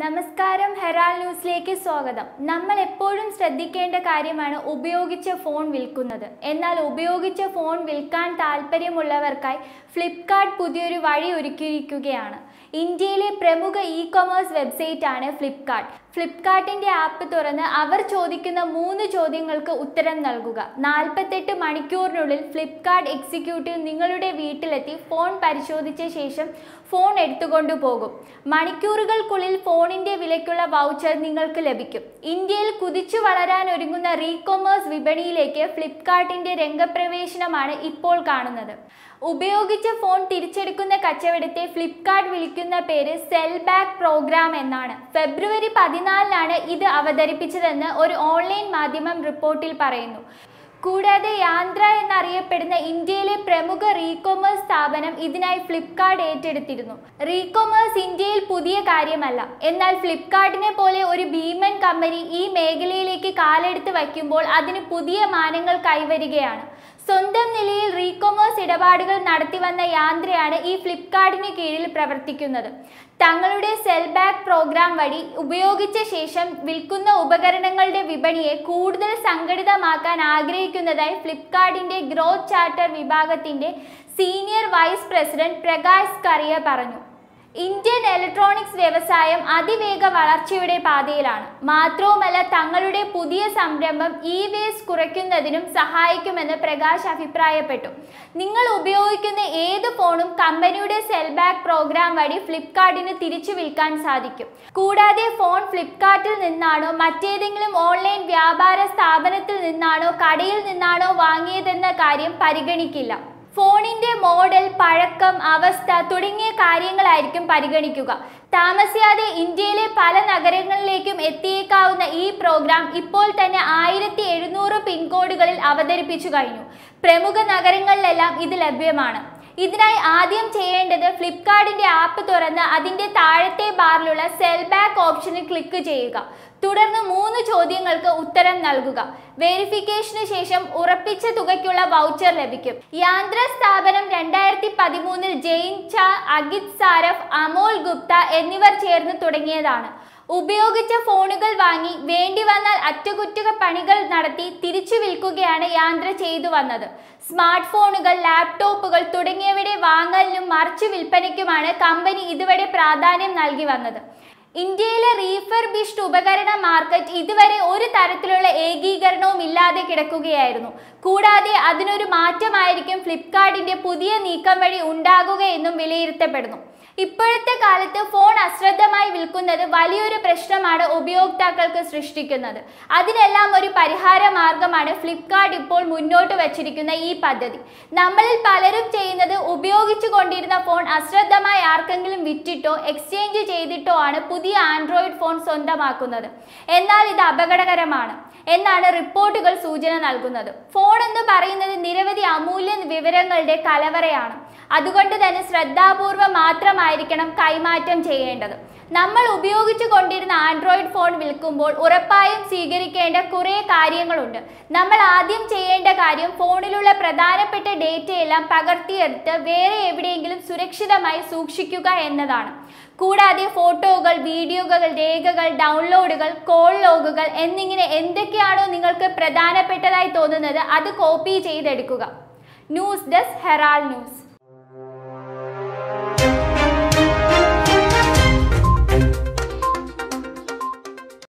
നമസ്കാരം ഹെറാൾഡ് ന്യൂസിലേക്ക് സ്വാഗതം നമ്മൾ എപ്പോഴും ശ്രദ്ധിക്കേണ്ട കാര്യമാണ് ഉപയോഗിച്ച ഫോൺ വിൽക്കുന്നത് എന്നാൽ ഉപയോഗിച്ച ഫോൺ വിൽക്കാൻ താല്പര്യമുള്ളവർക്കായി ഫ്ലിപ്കാർട്ട് പുതിയൊരു വഴി ഒരുക്കിയിരിക്കുകയാണ് ഇന്ത്യയിലെ പ്രമുഖ ഇ കൊമേഴ്സ് വെബ്സൈറ്റാണ് ഫ്ലിപ്കാർട്ട് ഫ്ലിപ്കാർട്ടിൻ്റെ ആപ്പ് തുറന്ന് അവർ ചോദിക്കുന്ന മൂന്ന് ചോദ്യങ്ങൾക്ക് ഉത്തരം നൽകുക നാൽപ്പത്തെട്ട് മണിക്കൂറിനുള്ളിൽ ഫ്ലിപ്കാർട്ട് എക്സിക്യൂട്ടീവ് നിങ്ങളുടെ വീട്ടിലെത്തി ഫോൺ പരിശോധിച്ച ശേഷം ഫോൺ എടുത്തുകൊണ്ടു പോകും മണിക്കൂറുകൾക്കുള്ളിൽ ഫോണിൻ്റെ വിലയ്ക്കുള്ള വൗച്ചർ നിങ്ങൾക്ക് ലഭിക്കും ഇന്ത്യയിൽ കുതിച്ചു വളരാൻ ഒരുങ്ങുന്ന റീകോമേഴ്സ് വിപണിയിലേക്ക് ഫ്ലിപ്കാർട്ടിൻ്റെ രംഗപ്രവേശനമാണ് ഇപ്പോൾ കാണുന്നത് ഉപയോഗിച്ച ഫോൺ തിരിച്ചെടുക്കുന്ന കച്ചവടത്തെ ഫ്ലിപ്കാർട്ട് വിളിക്കും വിളിക്കുന്ന പേര് സെൽ ബാക്ക് പ്രോഗ്രാം എന്നാണ് ഫെബ്രുവരി പതിനാലിനാണ് ഇത് അവതരിപ്പിച്ചതെന്ന് ഒരു ഓൺലൈൻ മാധ്യമം റിപ്പോർട്ടിൽ പറയുന്നു കൂടാതെ യാന്ത്ര എന്നറിയപ്പെടുന്ന ഇന്ത്യയിലെ പ്രമുഖ റീകോമേഴ്സ് സ്ഥാപനം ഇതിനായി ഫ്ലിപ്കാർട്ട് ഏറ്റെടുത്തിരുന്നു റീകോമേഴ്സ് ഇന്ത്യയിൽ പുതിയ കാര്യമല്ല എന്നാൽ ഫ്ലിപ്കാർട്ടിനെ പോലെ ഒരു ഭീമൻ കമ്പനി ഈ മേഖലയിലേക്ക് കാലെടുത്ത് വയ്ക്കുമ്പോൾ അതിന് പുതിയ മാനങ്ങൾ കൈവരികയാണ് സ്വന്തം നിലയിൽ ഇടപാടുകൾ നടത്തിവന്ന യാന്ത്രയാണ് ഈ ഫ്ലിപ്കാർട്ടിന് കീഴിൽ പ്രവർത്തിക്കുന്നത് തങ്ങളുടെ സെൽ ബാക്ക് പ്രോഗ്രാം വഴി ഉപയോഗിച്ച ശേഷം വിൽക്കുന്ന ഉപകരണങ്ങളുടെ വിപണിയെ കൂടുതൽ സംഘടിതമാക്കാൻ ആഗ്രഹിക്കുന്നതായി ഫ്ലിപ്കാർട്ടിന്റെ ഗ്രോത്ത് ചാർട്ടർ വിഭാഗത്തിന്റെ senior vice president Prakash Kariya പറഞ്ഞു ഇന്ത്യൻ ഇലക്ട്രോണിക്സ് വ്യവസായം അതിവേഗ വളർച്ചയുടെ പാതയിലാണ് മാത്രവുമല്ല തങ്ങളുടെ പുതിയ സംരംഭം ഇ വേസ്റ്റ് കുറയ്ക്കുന്നതിനും സഹായിക്കുമെന്ന് പ്രകാശ് അഭിപ്രായപ്പെട്ടു നിങ്ങൾ ഉപയോഗിക്കുന്ന ഏത് ഫോണും കമ്പനിയുടെ സെൽബാക്ക് പ്രോഗ്രാം വഴി ഫ്ലിപ്കാർട്ടിന് തിരിച്ചു വിൽക്കാൻ സാധിക്കും കൂടാതെ ഫോൺ ഫ്ലിപ്കാർട്ടിൽ നിന്നാണോ മറ്റേതെങ്കിലും ഓൺലൈൻ വ്യാപാര സ്ഥാപനത്തിൽ നിന്നാണോ കടയിൽ നിന്നാണോ വാങ്ങിയതെന്ന കാര്യം പരിഗണിക്കില്ല ഫോണിന്റെ മോഡൽ പഴക്കം അവസ്ഥ തുടങ്ങിയ കാര്യങ്ങളായിരിക്കും പരിഗണിക്കുക താമസിയാതെ ഇന്ത്യയിലെ പല നഗരങ്ങളിലേക്കും എത്തിയേക്കാവുന്ന ഈ പ്രോഗ്രാം ഇപ്പോൾ തന്നെ ആയിരത്തി എഴുന്നൂറ് പിൻകോഡുകളിൽ അവതരിപ്പിച്ചു കഴിഞ്ഞു പ്രമുഖ നഗരങ്ങളിലെല്ലാം ഇത് ലഭ്യമാണ് ഇതിനായി ആദ്യം ചെയ്യേണ്ടത് ഫ്ലിപ്കാർട്ടിൻ്റെ ആപ്പ് തുറന്ന് അതിൻ്റെ താഴത്തെ ബാറിലുള്ള സെൽ ബാക്ക് ഓപ്ഷനിൽ ക്ലിക്ക് ചെയ്യുക തുടർന്ന് മൂന്ന് ചോദ്യങ്ങൾക്ക് ഉത്തരം നൽകുക വെരിഫിക്കേഷന് ശേഷം ഉറപ്പിച്ച തുകയ്ക്കുള്ള വൗച്ചർ ലഭിക്കും യാന്ത്ര സ്ഥാപനം രണ്ടായിരത്തി പതിമൂന്നിൽ ജെയിൻ ചാ അഗിത് സാരഫ് അമോൽ ഗുപ്ത എന്നിവർ ചേർന്ന് തുടങ്ങിയതാണ് ഉപയോഗിച്ച ഫോണുകൾ വാങ്ങി വേണ്ടി വന്നാൽ പണികൾ നടത്തി തിരിച്ചു വിൽക്കുകയാണ് യാന്ത്ര ചെയ്തു വന്നത് സ്മാർട്ട് ഫോണുകൾ ലാപ്ടോപ്പുകൾ തുടങ്ങിയവയുടെ വാങ്ങലിനും മറിച്ചു വിൽപ്പനയ്ക്കുമാണ് കമ്പനി ഇതുവരെ പ്രാധാന്യം നൽകി വന്നത് ഇന്ത്യയിലെ റീഫർ റീഫർബിഷ്ഡ് ഉപകരണ മാർക്കറ്റ് ഇതുവരെ ഒരു തരത്തിലുള്ള ഏകീകരണവും ഇല്ലാതെ കിടക്കുകയായിരുന്നു കൂടാതെ അതിനൊരു മാറ്റമായിരിക്കും ഫ്ലിപ്കാർട്ടിന്റെ പുതിയ നീക്കം വഴി ഉണ്ടാകുകയെന്നും വിലയിരുത്തപ്പെടുന്നു ഇപ്പോഴത്തെ കാലത്ത് ഫോൺ അശ്രദ്ധമായി വിൽക്കുന്നത് വലിയൊരു പ്രശ്നമാണ് ഉപയോക്താക്കൾക്ക് സൃഷ്ടിക്കുന്നത് അതിനെല്ലാം ഒരു പരിഹാര മാർഗമാണ് ഫ്ലിപ്കാർട്ട് ഇപ്പോൾ മുന്നോട്ട് വച്ചിരിക്കുന്ന ഈ പദ്ധതി നമ്മളിൽ പലരും ചെയ്യുന്നത് ഉപയോഗിച്ചു കൊണ്ടിരുന്ന ഫോൺ അശ്രദ്ധമായി ആർക്കെങ്കിലും വിറ്റിട്ടോ എക്സ്ചേഞ്ച് ചെയ്തിട്ടോ ആണ് പുതിയ ആൻഡ്രോയിഡ് ഫോൺ സ്വന്തമാക്കുന്നത് എന്നാൽ ഇത് അപകടകരമാണ് എന്നാണ് റിപ്പോർട്ടുകൾ സൂചന നൽകുന്നത് ഫോൺ എന്ന് പറയുന്നത് നിരവധി അമൂല്യ വിവരങ്ങളുടെ കലവറയാണ് അതുകൊണ്ട് തന്നെ ശ്രദ്ധാപൂർവം മാത്രം ആയിരിക്കണം കൈമാറ്റം ചെയ്യേണ്ടത് നമ്മൾ ഉപയോഗിച്ചു കൊണ്ടിരുന്ന ആൻഡ്രോയിഡ് ഫോൺ വിൽക്കുമ്പോൾ ഉറപ്പായും സ്വീകരിക്കേണ്ട കുറേ കാര്യങ്ങളുണ്ട് നമ്മൾ ആദ്യം ചെയ്യേണ്ട കാര്യം ഫോണിലുള്ള പ്രധാനപ്പെട്ട ഡേറ്റയെല്ലാം പകർത്തിയെടുത്ത് വേറെ എവിടെയെങ്കിലും സുരക്ഷിതമായി സൂക്ഷിക്കുക എന്നതാണ് കൂടാതെ ഫോട്ടോകൾ വീഡിയോകൾ രേഖകൾ ഡൗൺലോഡുകൾ കോൾ ലോഗുകൾ എന്നിങ്ങനെ എന്തൊക്കെയാണോ നിങ്ങൾക്ക് പ്രധാനപ്പെട്ടതായി തോന്നുന്നത് അത് കോപ്പി ചെയ്തെടുക്കുക ന്യൂസ് ഡെസ്ക് ഹെറാൾ ന്യൂസ്